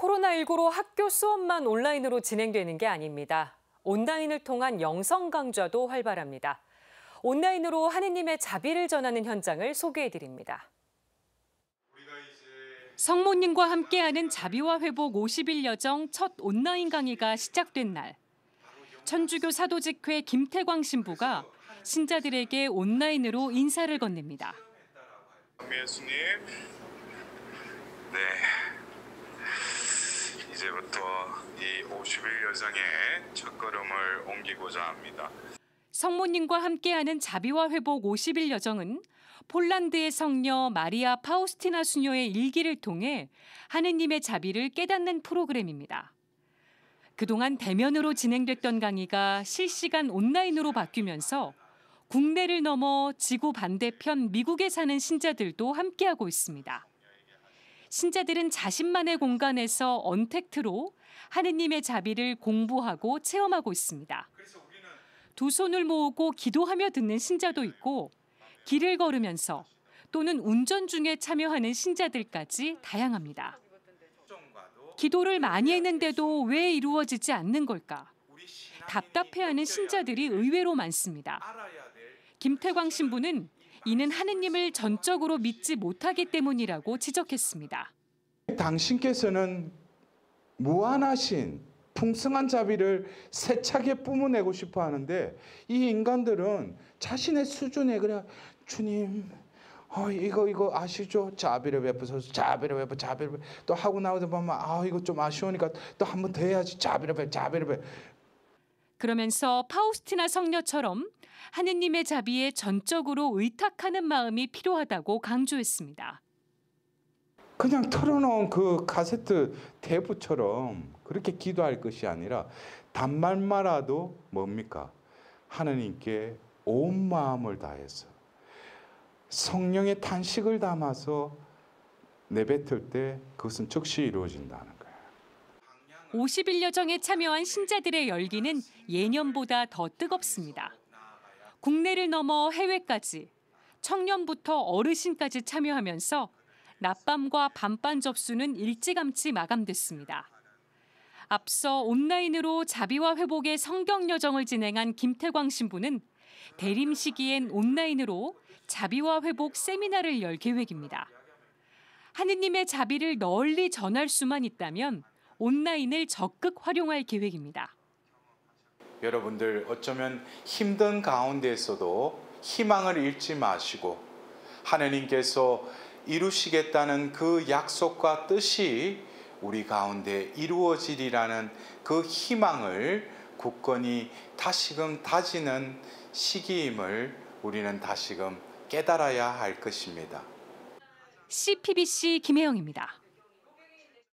코로나19로 학교 수업만 온라인으로 진행되는 게 아닙니다. 온라인을 통한 영성 강좌도 활발합니다. 온라인으로 하느님의 자비를 전하는 현장을 소개해드립니다. 성모님과 함께하는 자비와 회복 50일 여정 첫 온라인 강의가 시작된 날. 천주교 사도직회 김태광 신부가 신자들에게 온라인으로 인사를 건넵니다. 예수님, 네, 이제부터 이5 0 여정의 첫걸음을 옮기고자 합니다. 성모님과 함께하는 자비와 회복 50일 여정은 폴란드의 성녀 마리아 파우스티나 수녀의 일기를 통해 하느님의 자비를 깨닫는 프로그램입니다. 그동안 대면으로 진행됐던 강의가 실시간 온라인으로 바뀌면서 국내를 넘어 지구 반대편 미국에 사는 신자들도 함께하고 있습니다. 신자들은 자신만의 공간에서 언택트로 하느님의 자비를 공부하고 체험하고 있습니다. 두 손을 모으고 기도하며 듣는 신자도 있고 길을 걸으면서 또는 운전 중에 참여하는 신자들까지 다양합니다. 기도를 많이 했는데도 왜 이루어지지 않는 걸까? 답답해하는 신자들이 의외로 많습니다. 김태광 신부는 이는 하느님을 전적으로 믿지 못하기 때문이라고 지적했습니다. 당신께서는 무한하신 풍성한 자비를 세차게 뿜어내고 싶어 하는데 이 인간들은 자신의 수준에 그래 주님 어, 이거 이거 아시죠? 자비를 베푸소서 자비를 베푸 자비를 베푸. 또 하고 나오다 보면 아 이거 좀 아쉬우니까 또한번더 해야지 자비를 베푸 자비를 베푸 그러면서 파우스티나 성녀처럼 하느님의 자비에 전적으로 의탁하는 마음이 필요하다고 강조했습니다. 그냥 틀어놓은 그 카세트 대부처럼 그렇게 기도할 것이 아니라 단말마라도 뭡니까? 하느님께 온 마음을 다해서 성령의 탄식을 담아서 내뱉을 때 그것은 즉시 이루어진다는 50일 여정에 참여한 신자들의 열기는 예년보다 더 뜨겁습니다. 국내를 넘어 해외까지 청년부터 어르신까지 참여하면서 낮밤과 밤반 접수는 일찌감치 마감됐습니다. 앞서 온라인으로 자비와 회복의 성경 여정을 진행한 김태광 신부는 대림 시기엔 온라인으로 자비와 회복 세미나를 열 계획입니다. 하느님의 자비를 널리 전할 수만 있다면 온라인을 적극 활용할 계획입니다. 여러분들 어쩌면 힘든 가운데서도 희망을 잃지 마시고 하느님께서 이루시겠다는 그 약속과 뜻이 우리 가운데 이루어지리라는 그 희망을 굳건히 다시금 다지는 시기임을 우리는 다시금 깨달아야 할 것입니다. CPBC 김혜영입니다.